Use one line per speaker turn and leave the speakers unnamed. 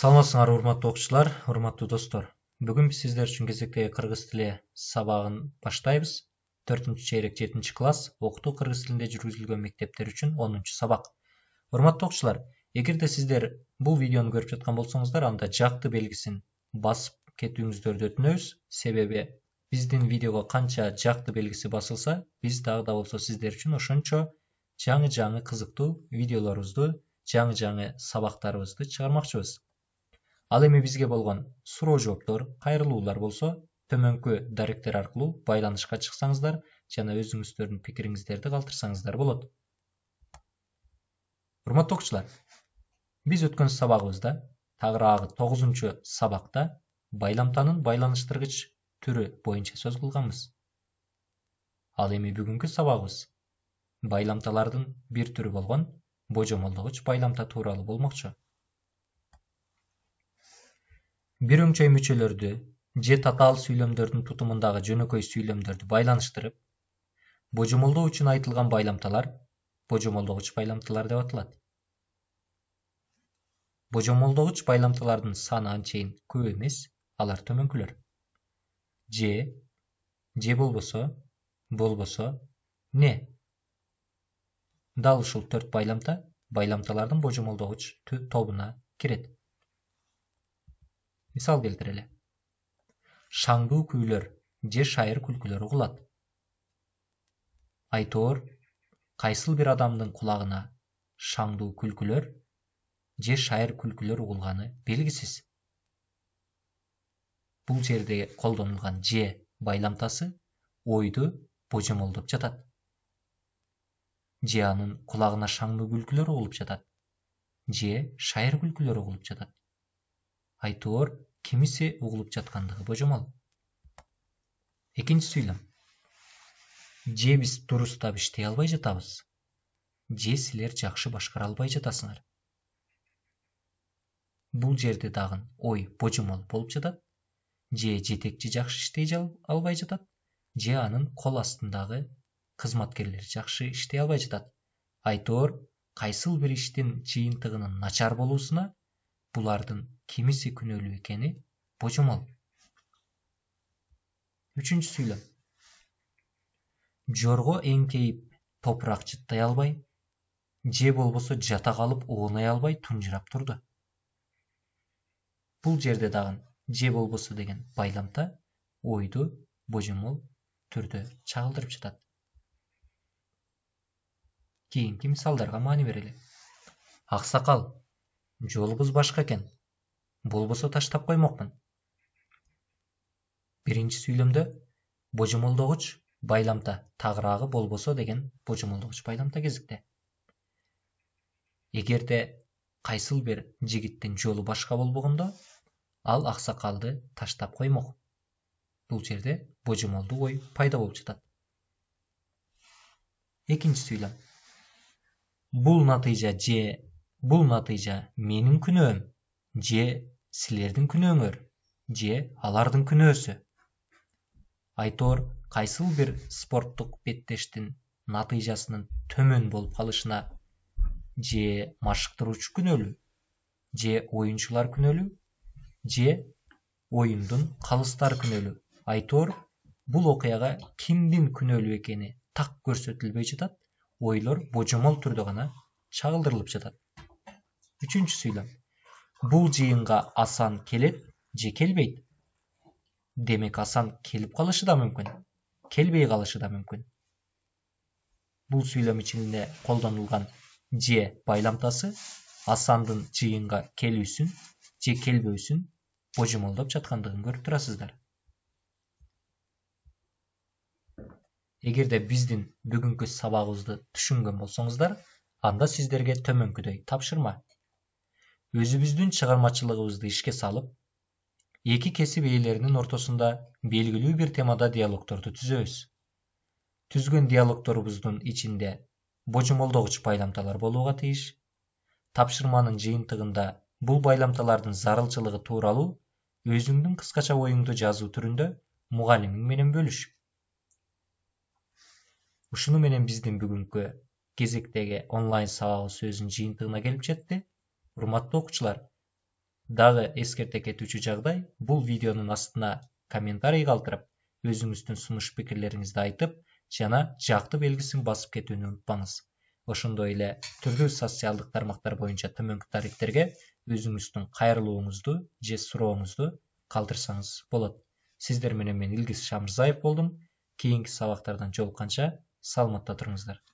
саламатсыңар урматтуу окуучулар урматтуу достор бүгүн биз сиздер үчүн кезектеги кыргыз тили сабагын баштайбыз төртүнчү чейрек жетинчи класс окутуу кыргыз тилинде жүргүзүлгөн мектептер үчүн онунчу сабак урматтуу окуучулар эгерде сиздер бул видеону көрүп жаткан болсоңуздар анда жакты белгисин басып кетүүңүздөрдү өтүнөбүз себеби биздин видеого канча жакты белгиси басылса биз дагы да болсо сиздер үчүн ошончо жаңы жаңы кызыктуу видеолорубузду жаңы жаңы сабактарыбызды чыгармакчыбыз ал эми бизге болгон суроо жооптор кайрылуулар болсо төмөнкү даректер аркылуу байланышка чыксаңыздар жана өзүңүздөрдүн пикириңиздерди калтырсаңыздар болот урматтуу окуучулар биз өткөн сабагыбызда тагыраагы тогузунчу сабакта байламтанын байланыштыргыч түрү боюнча сөз кылганбыз ал эми бүгүнкү сабагыбыз байламталардын бир түрү болгон божомолдогуч байламта тууралуу болмокчу бир өңчөй мүчөлөрдү же татаал сүйлөмдөрдүн тутумундагы жөнөкөй сүйлөмдөрдү байланыштырып божомолдоо үчүн айтылган байламталар божомолдогуч байламталар деп аталат божомолдогуч байламталардын саны анчейин көп эмес алар төмөнкүлөр же же болбосо болбосо не дал ушул төрт байламта байламталардын божомолдогуч тобуна кирет мисал келтірелі шаңду күйлер же шайыр күлкілер ұғылады айтор қайсыл бір адамның құлағына шаңду күлкілер же шайыр күлкілер ұғылғаны белгісіз бұл жерде қолданылған же байламтасы ойды божомолдоп жатады же құлағына шаңды күлкілер ұғылып жатады же шайыр күлкілер ұғылып жатады айтор кимиси угулуп жаткандыгы божомол экинчи сүйлөм же биз дурустап иштей албай жатабыз же силер жакшы башкара албай жатасыңар бул жерде дагы ой божомол болуп жатат же жетекчи жакшы иштей албай жатат же анын кол астындагы кызматкерлер жакшы иштей албай жатат айтор кайсыл бир иштин жыйынтыгынын начар болуусуна бұлардың кемесе күнәлі екені божамал үшінші сөйлем жорға еңкейіп топырақ жыттай албай же болбосо жата қалып оңай албай тұнжырап тұрды бұл жерде дағын же болбосо деген байламта ойды божомол түрдө чагылдырып жатат кийинки мисалдарга маани берели ақсақал жол башқа екен бұл таштап қоймақпын бірінші сүйлөмдө божомолдогуч байламта тагыраагы болбосо деген божомолдогуч байламта кезикти эгерде қайсыл бир жигиттин жолу башка болбогондо ал қалды таштап қоймақ. Бұл жерде божомолдук ой пайда болып жатат екінші сүйлөм Бұл натыйжа же бұл натыйжа менің күнөөм же сілердің күнөөңөр же алардың күнөөсү. айтор кайсыл бир спорттук беттештин натыйжасынын төмөн болып калышына же машыктыруучу күнөөлүү же оюнчулар күнөөлүү же оюндун қалыстар күнөөлүү айтор бул окуяга кимдин күнөөлүү экени так көрсөтүлбөй жатат ойлор божомол түрдө гана чагылдырылып жатат Үшінші сөйлем. Бұл жиынға Асан келіп, же келбейт Демек Асан келіп қалышы да мүмкін, келбей қалышы да мүмкін. Бұл сөйлем ішінде қолданылған же байламтасы Асандың жиынға келуісін же келбөөсүн божымолдап жатқандығын көріп тұрасыздар. Егер де біздің бүгінгі сабағымызды түсінген болсаңыздар, анда сіздерге төменгідей тапшырма өзүбүздүн чыгармачылыгыбызды ішке салып екі кесип ээлеринин ортосунда белгилүү бир темада диалогдорду түзөбүз түзгөн диалогдорубуздун ичинде божомолдогуч байламталар болууга тийиш тапшырманын жыйынтыгында бул байламталардын зарылчылыгы тууралуу өзүңдүн кыскача оюңду жазуу түрүндө мугалимиң менен бөлүш ушуну менен биздин бүгүнкү кезектеги онлайн сабагыбыз өзүнүн жыйынтыгына келип жетти Құрматты оқушылар, дағы ескерте кетуші жағдай бұл видеоның астына комментарий қалдырып өзіңіздің сұныш пікірлеріңізді айтып жана жақты белгісін басып кетүүнү ұмытпаңыз ошондой эле түрдүү социалдык тармактар боюнча төмөнкү тарифтерге өзүңүздүн кайрылууңузду же сурооңузду калтырсаңыз болот сиздер менен мен илгиз шамырзаев болдум кийинки сабактардан жолукканча саламатта туруңуздар